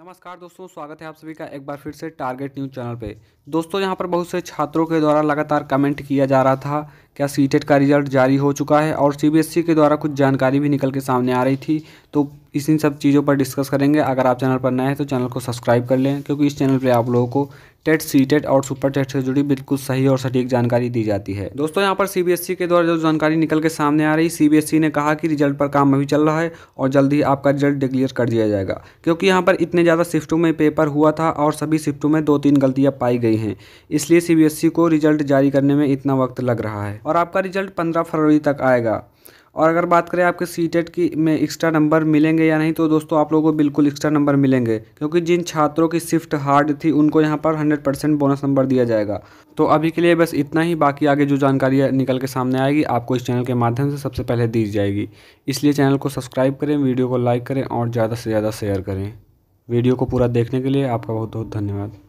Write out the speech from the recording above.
नमस्कार दोस्तों स्वागत है आप सभी का एक बार फिर से टारगेट न्यूज़ चैनल पे दोस्तों यहां पर बहुत से छात्रों के द्वारा लगातार कमेंट किया जा रहा था क्या सीटेट e का रिजल्ट जारी हो चुका है और सीबीएसई e के द्वारा कुछ जानकारी भी निकल के सामने आ रही थी तो इस इन सब चीज़ों पर डिस्कस करेंगे अगर आप चैनल पर नए हैं तो चैनल को सब्सक्राइब कर लें क्योंकि इस चैनल पर आप लोगों को टेट सी टेट और सुपर टेट से जुड़ी बिल्कुल सही और सटीक जानकारी दी जाती है दोस्तों यहाँ पर सीबीएसई e के द्वारा जो जानकारी निकल के सामने आ रही सीबीएसई e ने कहा कि रिजल्ट पर काम अभी चल रहा है और जल्द ही आपका रिजल्ट डिक्लेयर कर दिया जाएगा क्योंकि यहाँ पर इतने ज़्यादा शिफ्टों में पेपर हुआ था और सभी शिफ्टों में दो तीन गलतियाँ पाई गई हैं इसलिए सी e को रिजल्ट जारी करने में इतना वक्त लग रहा है और आपका रिजल्ट पंद्रह फरवरी तक आएगा और अगर बात करें आपके सी टेट e की में एक्स्ट्रा नंबर मिलेंगे या नहीं तो दोस्तों आप लोगों को बिल्कुल एक्स्ट्रा नंबर मिलेंगे क्योंकि जिन छात्रों की शिफ्ट हार्ड थी उनको यहाँ पर हंड्रेड परसेंट बोनस नंबर दिया जाएगा तो अभी के लिए बस इतना ही बाकी आगे जो जानकारी निकल के सामने आएगी आपको इस चैनल के माध्यम से सबसे पहले दी जाएगी इसलिए चैनल को सब्सक्राइब करें वीडियो को लाइक करें और ज़्यादा से ज़्यादा शेयर करें वीडियो को पूरा देखने के लिए आपका बहुत बहुत धन्यवाद